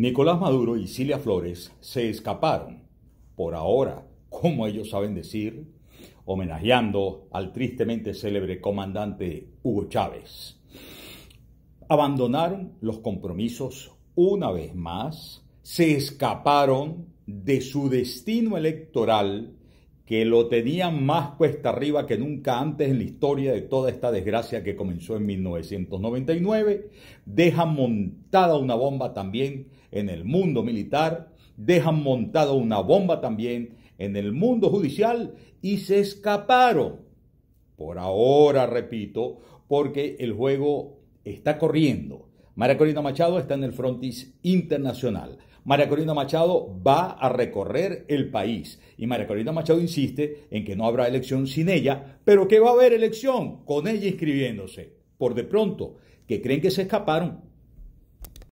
Nicolás Maduro y Cilia Flores se escaparon, por ahora, como ellos saben decir, homenajeando al tristemente célebre comandante Hugo Chávez. Abandonaron los compromisos una vez más, se escaparon de su destino electoral que lo tenían más cuesta arriba que nunca antes en la historia de toda esta desgracia que comenzó en 1999, dejan montada una bomba también en el mundo militar, dejan montada una bomba también en el mundo judicial y se escaparon. Por ahora, repito, porque el juego está corriendo María Corina Machado está en el frontis internacional. María Corina Machado va a recorrer el país y María Corina Machado insiste en que no habrá elección sin ella, pero que va a haber elección con ella inscribiéndose. Por de pronto, que creen que se escaparon,